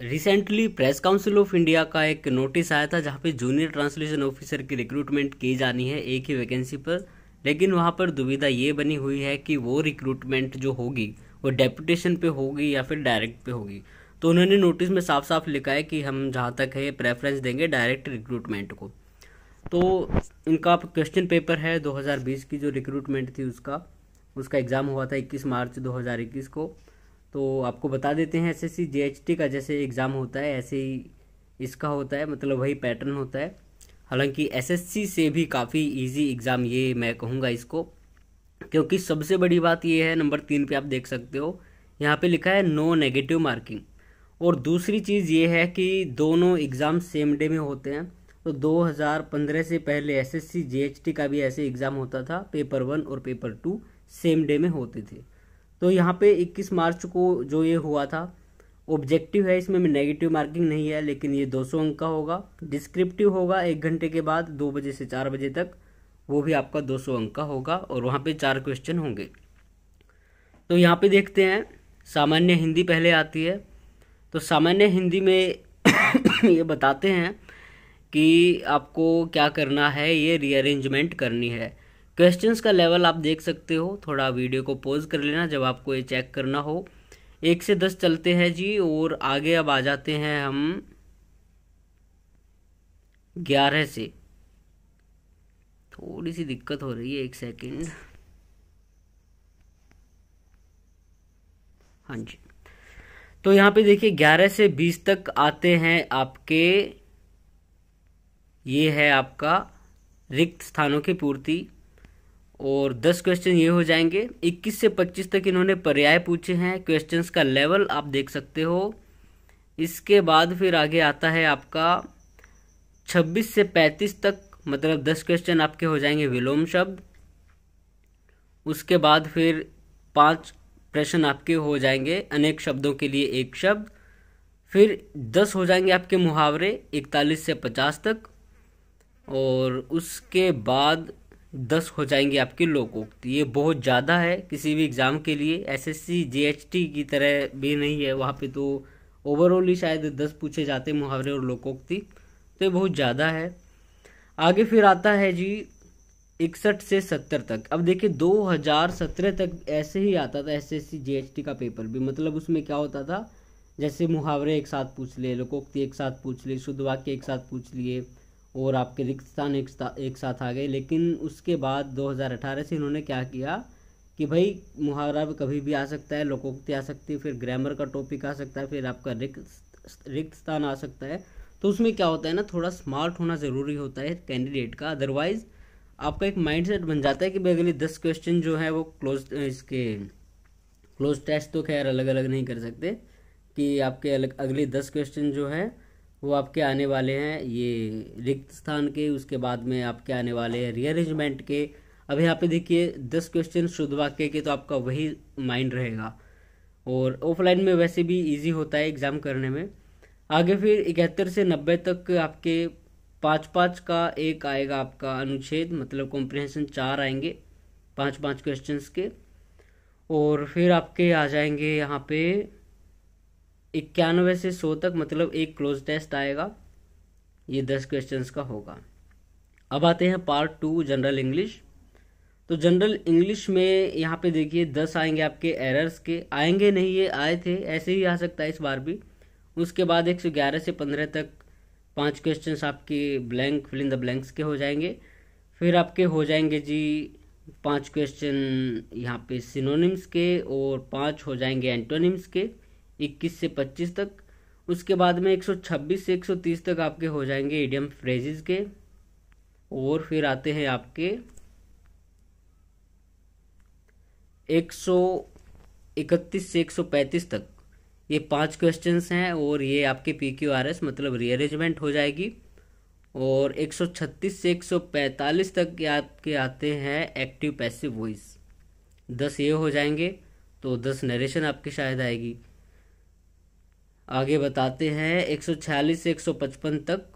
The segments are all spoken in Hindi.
recently press council of India का एक नोटिस आया था जहाँ पे जूनियर ट्रांसलेशन ऑफिसर की रिक्रूटमेंट की जानी है एक ही वैकेंसी पर लेकिन वहाँ पर दुविधा ये बनी हुई है कि वो रिक्रूटमेंट जो होगी वो डेपुटेशन पे होगी या फिर डायरेक्ट पे होगी तो उन्होंने नोटिस में साफ साफ लिखा है कि हम जहाँ तक है प्रेफरेंस देंगे डायरेक्ट रिक्रूटमेंट को तो इनका क्वेश्चन पेपर है 2020 की जो रिक्रूटमेंट थी उसका उसका एग्ज़ाम हुआ था 21 मार्च 2021 को तो आपको बता देते हैं एस एस सी का जैसे एग्ज़ाम होता है ऐसे ही इसका होता है मतलब वही पैटर्न होता है हालांकि एसएससी से भी काफ़ी इजी एग्ज़ाम ये मैं कहूँगा इसको क्योंकि सबसे बड़ी बात ये है नंबर तीन पे आप देख सकते हो यहाँ पे लिखा है नो नेगेटिव मार्किंग और दूसरी चीज़ ये है कि दोनों एग्ज़ाम सेम डे में होते हैं तो 2015 से पहले एसएससी जीएचटी का भी ऐसे एग्ज़ाम होता था पेपर वन और पेपर टू सेम डे में होते थे तो यहाँ पे 21 मार्च को जो ये हुआ था ऑब्जेक्टिव है इसमें नेगेटिव मार्किंग नहीं है लेकिन ये 200 अंक का होगा डिस्क्रिप्टिव होगा एक घंटे के बाद दो बजे से चार बजे तक वो भी आपका 200 अंक का होगा और वहाँ पे चार क्वेश्चन होंगे तो यहाँ पे देखते हैं सामान्य हिंदी पहले आती है तो सामान्य हिंदी में ये बताते हैं कि आपको क्या करना है ये रीअरेंजमेंट करनी है क्वेश्चंस का लेवल आप देख सकते हो थोड़ा वीडियो को पॉज कर लेना जब आपको ये चेक करना हो एक से दस चलते हैं जी और आगे अब आ जाते हैं हम ग्यारह से थोड़ी सी दिक्कत हो रही है एक सेकंड हाँ जी तो यहाँ पे देखिए ग्यारह से बीस तक आते हैं आपके ये है आपका रिक्त स्थानों की पूर्ति और 10 क्वेश्चन ये हो जाएंगे 21 से 25 तक इन्होंने पर्याय पूछे हैं क्वेश्चंस का लेवल आप देख सकते हो इसके बाद फिर आगे आता है आपका 26 से 35 तक मतलब 10 क्वेश्चन आपके हो जाएंगे विलोम शब्द उसके बाद फिर पांच प्रश्न आपके हो जाएंगे अनेक शब्दों के लिए एक शब्द फिर दस हो जाएंगे आपके मुहावरे इकतालीस से पचास तक और उसके बाद दस हो जाएंगे आपके लोकोक्त ये बहुत ज़्यादा है किसी भी एग्ज़ाम के लिए एसएससी जीएसटी की तरह भी नहीं है वहाँ पे तो ओवरऑल ही शायद दस पूछे जाते मुहावरे और लोकोक्ति तो ये बहुत ज़्यादा है आगे फिर आता है जी इकसठ से सत्तर तक अब देखिए दो हज़ार सत्रह तक ऐसे ही आता था एस एस सी का पेपर भी मतलब उसमें क्या होता था जैसे मुहावरे एक साथ पूछ लिए लोकोक्ति एक साथ पूछ लिए शुद्ध वाक्य एक साथ पूछ लिए और आपके रिक्स्तान एक, एक साथ आ गए लेकिन उसके बाद 2018 से इन्होंने क्या किया कि भाई मुहावरा भी कभी भी आ सकता है लोकोक्ति आ सकती है फिर ग्रामर का टॉपिक आ सकता है फिर आपका रिक्त रिक्त स्थान आ सकता है तो उसमें क्या होता है ना थोड़ा स्मार्ट होना ज़रूरी होता है कैंडिडेट का अदरवाइज़ आपका एक माइंडसेट बन जाता है कि भाई अगले दस क्वेश्चन जो है वो क्लोज इसके क्लोज टेस्ट तो खैर अलग अलग नहीं कर सकते कि आपके अलग अगले दस क्वेश्चन जो है वो आपके आने वाले हैं ये रिक्त स्थान के उसके बाद में आपके आने वाले हैं रीअरेंजमेंट के अब यहाँ पे देखिए दस क्वेश्चन शुद्ध वाक्य के तो आपका वही माइंड रहेगा और ऑफलाइन में वैसे भी इजी होता है एग्ज़ाम करने में आगे फिर इकहत्तर से नब्बे तक आपके पाँच पाँच का एक आएगा आपका अनुच्छेद मतलब कॉम्प्रिहेंशन चार आएंगे पाँच पाँच क्वेश्चन के और फिर आपके आ जाएंगे यहाँ पे इक्यानवे से सौ तक मतलब एक क्लोज टेस्ट आएगा ये दस क्वेश्चन का होगा अब आते हैं पार्ट टू जनरल इंग्लिश तो जनरल इंग्लिश में यहाँ पे देखिए दस आएंगे आपके एरर्स के आएंगे नहीं ये आए थे ऐसे ही आ सकता है इस बार भी उसके बाद एक सौ ग्यारह से पंद्रह तक पांच क्वेश्चंस आपके blank fill in the blanks के हो जाएंगे फिर आपके हो जाएंगे जी पांच क्वेश्चन यहाँ पे सिनोनिम्स के और पांच हो जाएंगे एंटोनिम्स के इक्कीस से पच्चीस तक उसके बाद में 126 से 130 तक आपके हो जाएंगे ईडियम फ्रेजेस के और फिर आते हैं आपके 131 से 135 तक ये पांच क्वेश्चंस हैं और ये आपके पी क्यू आर एस मतलब रीअरेंजमेंट हो जाएगी और 136 से 145 तक ये आपके आते हैं एक्टिव पैसिव वॉइस दस ये हो जाएंगे तो दस नरेशन आपके शायद आएगी आगे बताते हैं छियालीस से 155 तक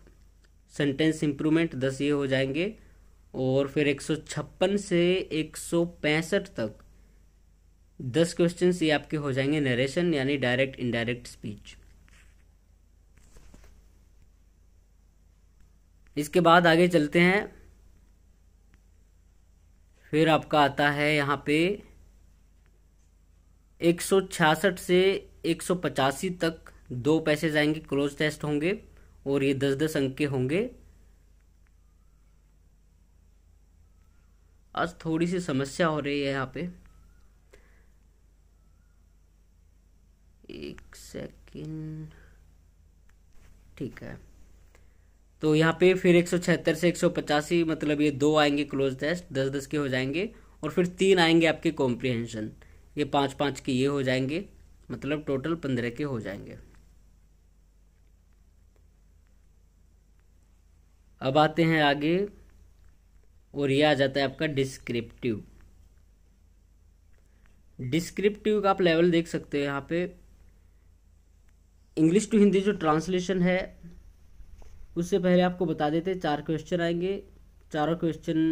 सेंटेंस इम्प्रूवमेंट दस ये हो जाएंगे और फिर 156 से 165 तक दस क्वेश्चन ये आपके हो जाएंगे नरेशन यानी डायरेक्ट इनडायरेक्ट स्पीच इसके बाद आगे चलते हैं फिर आपका आता है यहाँ पे 166 से पचासी तक दो पैसे जाएंगे क्लोज टेस्ट होंगे और ये दस दस अंक के होंगे आज थोड़ी सी समस्या हो रही है यहाँ पे एक सेकेंड ठीक है तो यहाँ पे फिर एक सौ छिहत्तर से एक सौ पचासी मतलब ये दो आएंगे क्लोज टेस्ट दस दस के हो जाएंगे और फिर तीन आएंगे आपके कॉम्प्रिहेंशन ये पाँच पाँच के ये हो जाएंगे मतलब टोटल पंद्रह के हो जाएंगे अब आते हैं आगे और यह आ जाता है आपका डिस्क्रिप्टिव डिस्क्रिप्टिव का आप लेवल देख सकते हैं यहाँ पे इंग्लिश टू हिंदी जो ट्रांसलेशन है उससे पहले आपको बता देते चार क्वेश्चन आएंगे चारों क्वेश्चन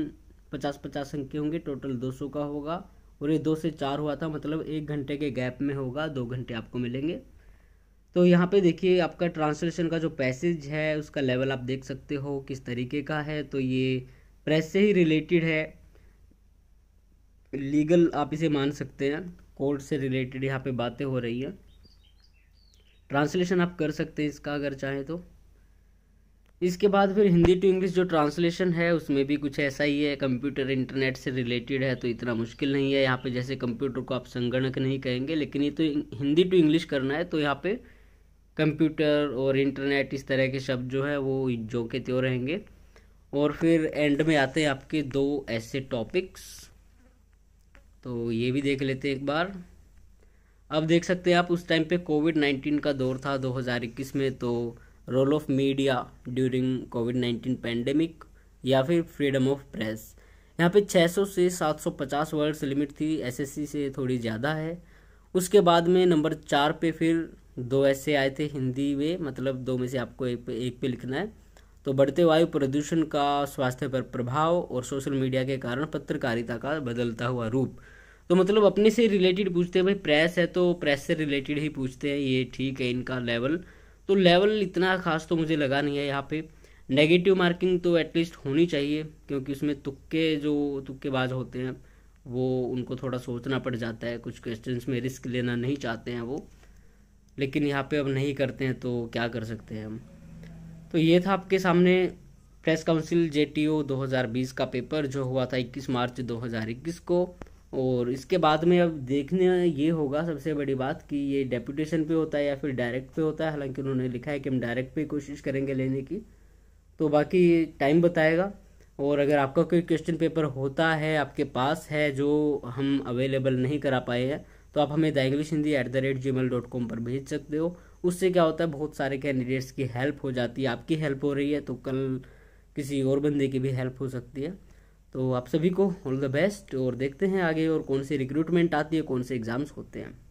पचास पचास अंक के होंगे टोटल दो सौ का होगा और ये दो से चार हुआ था मतलब एक घंटे के गैप में होगा दो घंटे आपको मिलेंगे तो यहाँ पे देखिए आपका ट्रांसलेशन का जो पैसेज है उसका लेवल आप देख सकते हो किस तरीके का है तो ये प्रेस से ही रिलेटेड है लीगल आप इसे मान सकते हैं कोर्ट से रिलेटेड यहाँ पे बातें हो रही हैं ट्रांसलेशन आप कर सकते हैं इसका अगर चाहें तो इसके बाद फिर हिंदी टू इंग्लिश जो ट्रांसलेशन है उसमें भी कुछ ऐसा ही है कंप्यूटर इंटरनेट से रिलेटेड है तो इतना मुश्किल नहीं है यहाँ पे जैसे कंप्यूटर को आप संगणक नहीं कहेंगे लेकिन ये तो हिंदी टू इंग्लिश करना है तो यहाँ पे कंप्यूटर और इंटरनेट इस तरह के शब्द जो है वो जो के त्यों रहेंगे और फिर एंड में आते हैं आपके दो ऐसे टॉपिक्स तो ये भी देख लेते हैं एक बार अब देख सकते हैं आप उस टाइम पे कोविड नाइन्टीन का दौर था 2021 में तो role of media during COVID nineteen pandemic या फिर फ्रीडम ऑफ प्रेस यहाँ पे 600 से 750 वर्ड्स लिमिट थी एसएससी से थोड़ी ज़्यादा है उसके बाद में नंबर चार पे फिर दो ऐसे आए थे हिंदी में मतलब दो में से आपको एक पे एक पे लिखना है तो बढ़ते वायु प्रदूषण का स्वास्थ्य पर प्रभाव और सोशल मीडिया के कारण पत्रकारिता का बदलता हुआ रूप तो मतलब अपने से रिलेटेड पूछते हैं भाई प्रेस है तो प्रेस से रिलेटेड ही पूछते हैं ये ठीक है इनका लेवल तो लेवल इतना खास तो मुझे लगा नहीं है यहाँ पे नेगेटिव मार्किंग तो एटलीस्ट होनी चाहिए क्योंकि उसमें तुक्के जो तुक्केबाज होते हैं वो उनको थोड़ा सोचना पड़ जाता है कुछ क्वेश्चंस में रिस्क लेना नहीं चाहते हैं वो लेकिन यहाँ पे अब नहीं करते हैं तो क्या कर सकते हैं हम तो ये था आपके सामने प्रेस काउंसिल जे 2020 का पेपर जो हुआ था 21 मार्च 2021 को और इसके बाद में अब देखने ये होगा सबसे बड़ी बात कि ये डेपुटेशन पे होता है या फिर डायरेक्ट पे होता है हालांकि उन्होंने लिखा है कि हम डायरेक्ट पे कोशिश करेंगे लेने की तो बाकी टाइम बताएगा और अगर आपका कोई क्वेश्चन पेपर होता है आपके पास है जो हम अवेलेबल नहीं करा पाए हैं तो आप हमें the English Hindi at the rate Gmail dot com पर भेज सकते हो उससे क्या होता है बहुत सारे कैंडिडेट्स की हेल्प हो जाती है आपकी हेल्प हो रही है तो कल किसी और बंदे की भी हेल्प हो सकती है तो आप सभी को ऑल द बेस्ट और देखते हैं आगे और कौन सी रिक्रूटमेंट आती है कौन से एग्ज़ाम्स होते हैं